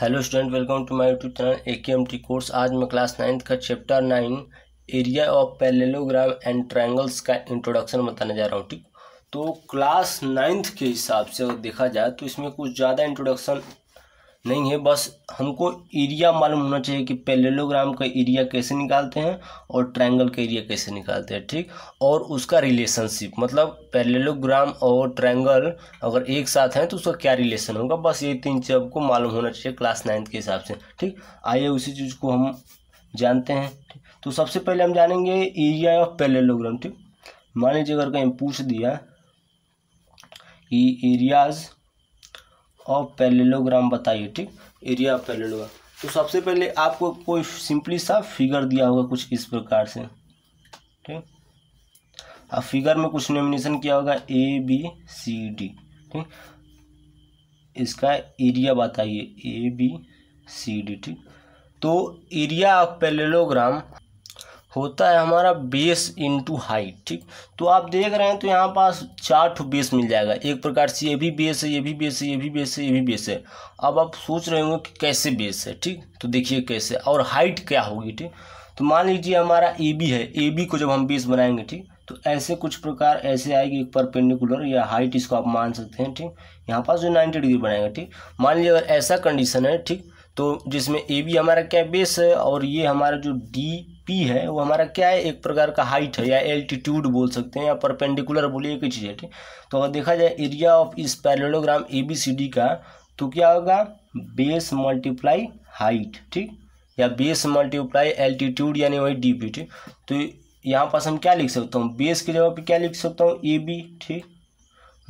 Hello student welcome to my YouTube channel A K M T course आज मैं class ninth का chapter nine area of parallelogram and triangles का इंट्रोडक्शन बताने जा रहा हूँ ठीक तो क्लास नाइन्थ के हिसाब से अगर देखा जाए तो इसमें कुछ ज़्यादा इंट्रोडक्शन नहीं है बस हमको एरिया मालूम होना चाहिए कि पेलेलोग्राम का एरिया कैसे निकालते हैं और ट्रायंगल का एरिया कैसे निकालते हैं ठीक और उसका रिलेशनशिप मतलब पेलेलोग्राम और ट्रायंगल अगर एक साथ हैं तो उसका क्या रिलेशन होगा बस ये तीन चीज़ आपको मालूम होना चाहिए क्लास नाइन्थ के हिसाब से ठीक आइए उसी चीज़ को हम जानते हैं ठीक? तो सबसे पहले हम जानेंगे एरिया ऑफ पेलेलोग्राम ठीक मान लीजिए अगर कहीं पूछ दिया कि एरियाज़ ऑफ पैलेलोग्राम बताइए ठीक एरिया ऑफ पैलेलोग्राम तो सबसे पहले आपको कोई सिंपली सा फिगर दिया होगा कुछ इस प्रकार से ठीक अब फिगर में कुछ नोमिनेशन किया होगा ए बी सी डी ठीक इसका एरिया बताइए ए बी सी डी ठीक तो एरिया ऑफ पैलेलोग्राम होता है हमारा बेस इनटू हाइट ठीक तो आप देख रहे हैं तो यहाँ पास चार ठो बेस मिल जाएगा एक प्रकार से ये भी बेस है ये भी बेस है ये भी बेस है ये भी बेस है अब आप सोच रहे होंगे कि कैसे बेस है ठीक तो देखिए कैसे और हाइट क्या होगी ठीक तो मान लीजिए हमारा ए बी है ए बी को जब हम बेस बनाएंगे ठीक तो ऐसे कुछ प्रकार ऐसे आएगी एक परपेंडिकुलर या हाइट इसको आप मान सकते हैं ठीक यहाँ पास जो नाइन्टी डिग्री बनाएंगे ठीक मान लीजिए अगर ऐसा कंडीशन है ठीक तो जिसमें ए बी हमारा क्या बेस है और ये हमारा जो डी पी है वो हमारा क्या है एक प्रकार का हाइट है या एल्टीट्यूड बोल सकते हैं या परपेंडिकुलर बोलिए एक ही चीज़ है ठीक तो अगर देखा जाए एरिया ऑफ इस parallelogram A B C D का तो क्या होगा बेस मल्टीप्लाई हाइट ठीक या बेस मल्टीप्लाई एल्टीट्यूड यानी वही डी पी ठीक तो यहाँ पास हम क्या लिख सकता हूँ बेस की जगह पे क्या लिख सकता हूँ ए बी ठीक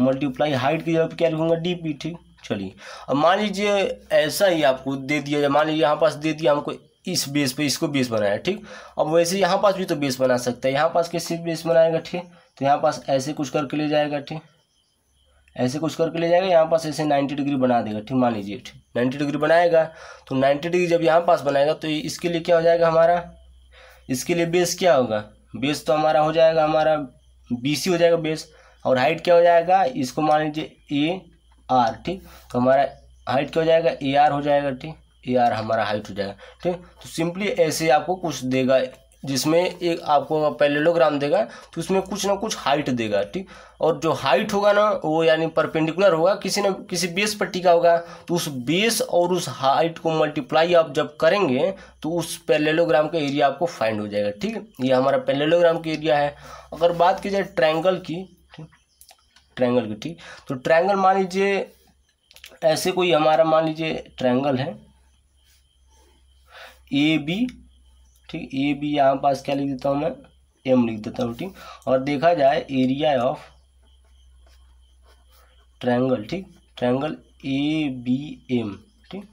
मल्टीप्लाई हाइट की जगह पे क्या लिखूँगा डी पी ठीक चलिए अब मान लीजिए ऐसा ही आपको दे दिया जाए मान लीजिए यहाँ पास दे दिया हमको इस बेस पे इसको बेस बनाया ठीक अब वैसे यहाँ पास भी तो बेस बना सकता है यहाँ पास कैसे बेस बनाएगा ठीक तो यहाँ पास ऐसे कुछ करके ले जाएगा ठीक ऐसे कुछ करके ले जाएगा यहाँ पास ऐसे नाइन्टी डिग्री बना देगा ठीक मान लीजिए ठीक नाइन्टी डिग्री बनाएगा तो नाइन्टी डिग्री जब यहाँ पास बनाएगा तो इसके लिए क्या हो जाएगा हमारा इसके लिए बेस क्या होगा बेस तो हमारा हो जाएगा हमारा बी हो जाएगा बेस और हाइट क्या हो जाएगा इसको मान लीजिए ए आर ठीक तो हमारा हाइट क्या हो जाएगा ए आर हो जाएगा ठीक ए आर हमारा हाइट हो जाएगा ठीक तो सिंपली ऐसे आपको कुछ देगा जिसमें एक आपको पैलेलोग्राम देगा तो उसमें कुछ ना कुछ हाइट देगा ठीक और जो हाइट होगा ना वो यानी परपेंडिकुलर होगा किसी ना किसी बेस पर टिका होगा तो उस बेस और उस हाइट को मल्टीप्लाई आप जब करेंगे तो उस पैलेलोग्राम का एरिया आपको फाइंड हो जाएगा ठीक है ये हमारा पैलेलोग्राम का एरिया है अगर बात की जाए ट्रैंगल की ट्रायंगल की ठीक तो ट्रायंगल मान लीजिए ऐसे कोई हमारा मान लीजिए ट्रायंगल है ए बी ठीक ए बी यहाँ पास क्या लिख देता हूँ मैं एम लिख देता हूँ ठीक और देखा जाए एरिया ऑफ ट्रायंगल ठीक ट्रायंगल ए बी एम ठीक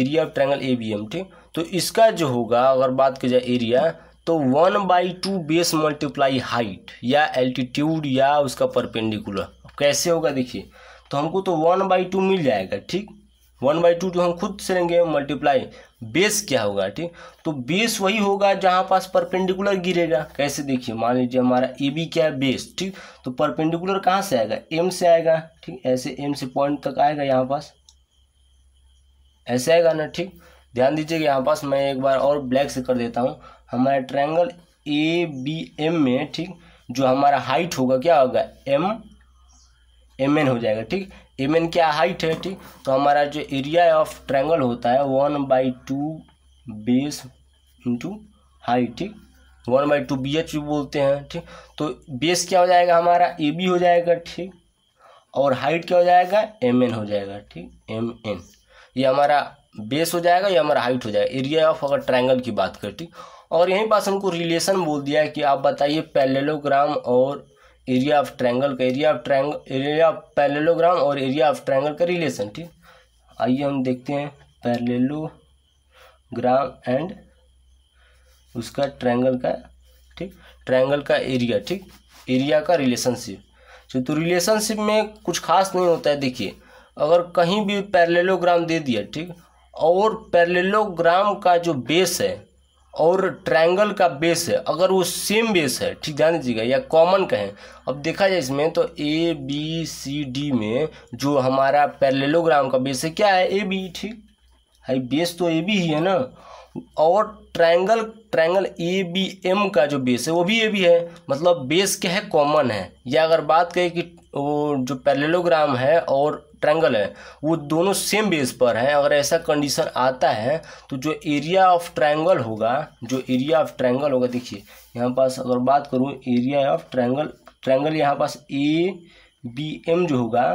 area of triangle A B M ठीक तो इसका जो होगा अगर बात की जाए एरिया तो one by two base multiply height या एल्टीट्यूड या उसका परपेंडिकुलर कैसे होगा देखिए तो हमको तो वन बाई टू मिल जाएगा ठीक वन बाई टू जो हम खुद से लेंगे मल्टीप्लाई बेस क्या होगा ठीक तो बेस वही होगा जहाँ पास परपेंडिकुलर गिरेगा कैसे देखिए मान लीजिए हमारा ए बी क्या है बेस ठीक तो परपेंडिकुलर कहाँ से आएगा एम से आएगा ठीक ऐसे एम से पॉइंट तक आएगा यहाँ पास ऐसे आएगा ना ठीक ध्यान दीजिएगा यहाँ पास मैं एक बार और ब्लैक से कर देता हूँ हमारा ट्रैंगल ए बी एम में ठीक जो हमारा हाइट होगा क्या होगा एम एम एन हो जाएगा ठीक एम एन क्या हाइट है ठीक तो हमारा जो एरिया ऑफ ट्रैंगल होता है one by two base into height ठीक one by two B H भी बोलते हैं ठीक तो बेस क्या हो जाएगा हमारा ए बी हो जाएगा ठीक और हाइट क्या हो जाएगा एम एन हो जाएगा ठीक एम एन ये हमारा बेस हो जाएगा या हमारा हाइट हो जाएगा एरिया ऑफ अगर ट्रायंगल की बात करें ठीक और यहीं पास हमको रिलेशन बोल दिया है कि आप बताइए पैलेलोग्राम और एरिया ऑफ ट्रायंगल का area of triangle area of parallelogram और एरिया ऑफ ट्रायंगल का रिलेशन ठीक आइए हम देखते हैं पैरेलोग्राम एंड उसका ट्रायंगल का ठीक ट्रायंगल का एरिया ठीक एरिया का रिलेशनशिप ठीक तो रिलेशनशिप तो में कुछ खास नहीं होता है देखिए अगर कहीं भी पैरेलोग्राम दे दिया ठीक और पैरेलोग्राम का जो बेस है और ट्रायंगल का बेस है अगर वो सेम बेस है ठीक ध्यान दीजिएगा या कॉमन कहें अब देखा जाए इसमें तो ए बी सी डी में जो हमारा पैरेललोग्राम का बेस है क्या है ए बी ठीक है बेस तो ए बी ही है ना और triangle triangle A B M का जो बेस है वो भी ए बी है मतलब बेस क्या है कॉमन है या अगर बात करें कि वो जो पैरेललोग्राम है और ट्रैंगल है वो दोनों सेम बेस पर हैं अगर ऐसा कंडीशन आता है तो जो एरिया ऑफ ट्रैंगल होगा जो एरिया ऑफ ट्रैंगल होगा देखिए यहाँ पास अगर बात करूँ एरिया ऑफ ट्रैंगल ट्रैंगल यहाँ पास ए बी एम जो होगा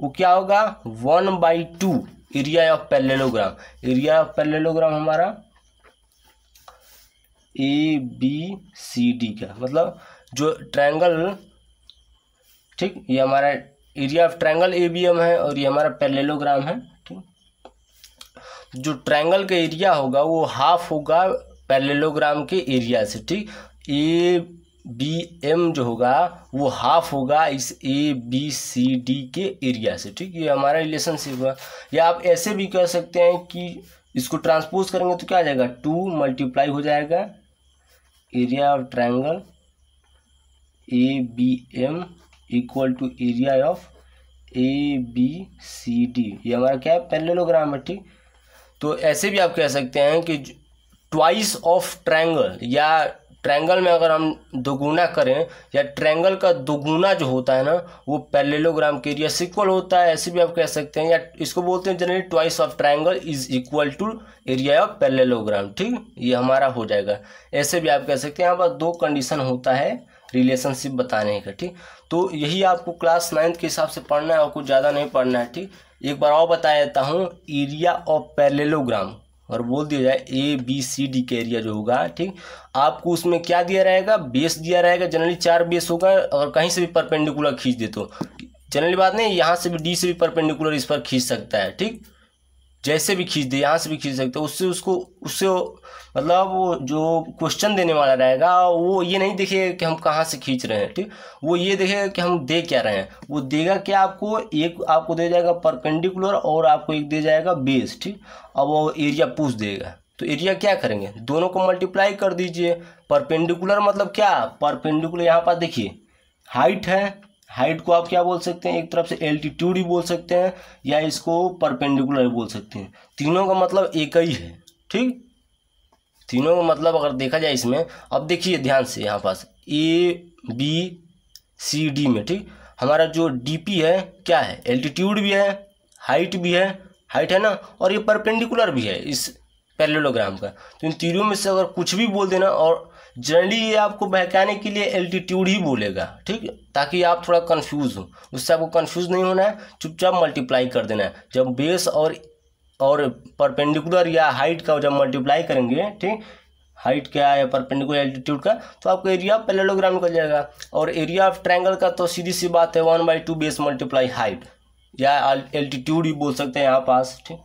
वो क्या होगा one by two area of parallelogram area of parallelogram हमारा ए बी सी डी का मतलब जो ट्रैंगल ठीक ये हमारा एरिया ऑफ ट्रायंगल एबीएम है और ये हमारा पैरेललोग्राम है ठीक जो ट्रायंगल का एरिया होगा वो हाफ होगा पैरेललोग्राम के एरिया से ठीक ए बी एम जो होगा वो हाफ होगा इस ए बी सी डी के एरिया से ठीक ये हमारा रिलेशनशिप हुआ या आप ऐसे भी कह सकते हैं कि इसको ट्रांसपोज करेंगे तो क्या आ जाएगा टू मल्टीप्लाई हो जाएगा area of triangle A B M equal to area of A B C D ये हमारा क्या है पैरेललोग्राम है ठीक तो ऐसे भी आप कह सकते हैं कि ट्वाइस ऑफ ट्रायंगल या ट्रायंगल में अगर हम दोगुना करें या ट्रायंगल का दोगुना जो होता है ना वो पैरेललोग्राम के एरिया से इक्वल होता है ऐसे भी आप कह सकते हैं या इसको बोलते हैं generally twice of triangle is equal to area of parallelogram ठीक ये हमारा हो जाएगा ऐसे भी आप कह सकते हैं यहाँ पर दो कंडीशन होता है रिलेशनशिप बताने का ठीक तो यही आपको क्लास नाइन्थ के हिसाब से पढ़ना है और कुछ ज़्यादा नहीं पढ़ना है ठीक एक बार और बता देता हूँ एरिया ऑफ पैरेलोग्राम और बोल दिया जाए ए बी सी डी का एरिया जो होगा ठीक आपको उसमें क्या दिया रहेगा बेस दिया रहेगा जनरली चार बेस होगा और कहीं से भी परपेंडिकुलर खींच दे तो जनरली बात नहीं यहाँ से भी डी से भी परपेंडिकुलर इस पर खींच सकता है ठीक जैसे भी खींच दे यहाँ से भी खींच सकते हो उससे उसको उससे मतलब वो जो क्वेश्चन देने वाला रहेगा वो ये नहीं देखेगा कि हम कहाँ से खींच रहे हैं ठीक वो ये देखेगा कि हम दे क्या रहे हैं वो देगा क्या आपको एक आपको दे जाएगा परपेंडिकुलर और आपको एक दे जाएगा बेस ठीक अब वो एरिया पूछ देगा तो एरिया क्या करेंगे दोनों को मल्टीप्लाई कर दीजिए परपेंडिकुलर मतलब क्या परपेंडिकुलर यहाँ पर देखिए हाइट है हाइट को आप क्या बोल सकते हैं एक तरफ से एल्टीट्यूड ही बोल सकते हैं या इसको परपेंडिकुलर बोल सकते हैं तीनों का मतलब एक ही है ठीक तीनों का मतलब अगर देखा जाए इसमें अब देखिए ध्यान से यहाँ पास ए बी सी डी में ठीक हमारा जो डी पी है क्या है एल्टीट्यूड भी है हाइट भी है हाइट है ना और ये परपेंडिकुलर भी है इस पैरेलोग्राम का तो इन तीनों में से अगर कुछ भी बोल देना और जनरली ये आपको बहकाने के लिए एल्टीट्यूड ही बोलेगा ठीक ताकि आप थोड़ा कन्फ्यूज हो उससे आपको कन्फ्यूज नहीं होना है चुपचाप मल्टीप्लाई कर देना है जब बेस और और परपेंडिकुलर या हाइट का जब मल्टीप्लाई करेंगे ठीक हाइट क्या है परपेंडिकुलर एल्टीट्यूड का तो आपको एरिया ऑफ पैरेललोग्राम का जाएगा और एरिया ऑफ ट्रायंगल का तो सीधी सी बात है one by two base multiply height या एल्टीट्यूड ही बोल सकते हैं यहाँ पास ठीक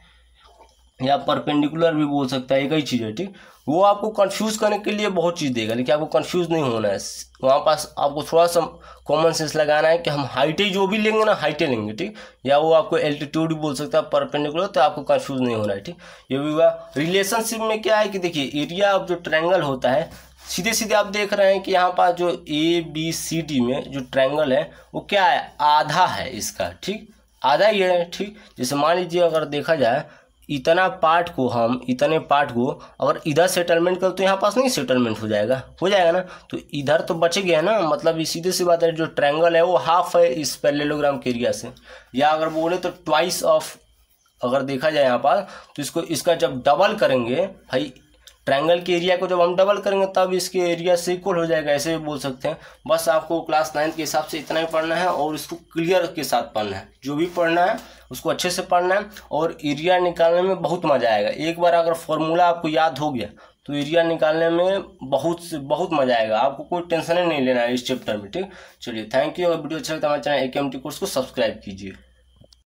या परपेंडिकुलर भी बोल सकता है एक ही चीज़ है ठीक वो आपको कंफ्यूज करने के लिए बहुत चीज़ देगा लेकिन आपको कंफ्यूज नहीं होना है वहाँ पास आपको थोड़ा सा कॉमन सेंस लगाना है कि हम हाइटें जो भी लेंगे ना हाइटें लेंगे ठीक या वो आपको एल्टीट्यूड भी बोल सकता है परपेंडिकुलर तो आपको कन्फ्यूज नहीं होना है ठीक ये भी हुआ रिलेशनशिप में क्या है कि देखिए एरिया ऑफ जो ट्रैंगल होता है सीधे सीधे आप देख रहे हैं कि यहाँ पास जो ए बी सी डी में जो ट्रैंगल है वो क्या है आधा है इसका ठीक आधा ही है ठीक जैसे मान लीजिए अगर देखा जाए इतना पार्ट को हम इतने पार्ट को अगर इधर सेटलमेंट करो तो यहाँ पास नहीं सेटलमेंट हो जाएगा हो जाएगा ना तो इधर तो बच गया ना मतलब सीधे सी बात है जो ट्रायंगल है वो हाफ है इस पैरेलोग्राम के एरिया से या अगर बोले तो ट्वाइस ऑफ अगर देखा जाए यहाँ पर तो इसको इसका जब डबल करेंगे भाई ट्रायंगल के एरिया को जब हम डबल करेंगे तब इसके एरिया से इक्वल हो जाएगा ऐसे भी बोल सकते हैं बस आपको क्लास नाइन्थ के हिसाब से इतना ही पढ़ना है और इसको क्लियर के साथ पढ़ना है जो भी पढ़ना है उसको अच्छे से पढ़ना है और एरिया निकालने में बहुत मज़ा आएगा एक बार अगर फॉर्मूला आपको याद हो गया तो एरिया निकालने में बहुत बहुत मजा आएगा आपको कोई टेंशन ही नहीं लेना है इस चैप्टर में ठीक चलिए थैंक यू और वीडियो अच्छा लगता है तो हमारे चैनल ए कोर्स को सब्सक्राइब कीजिए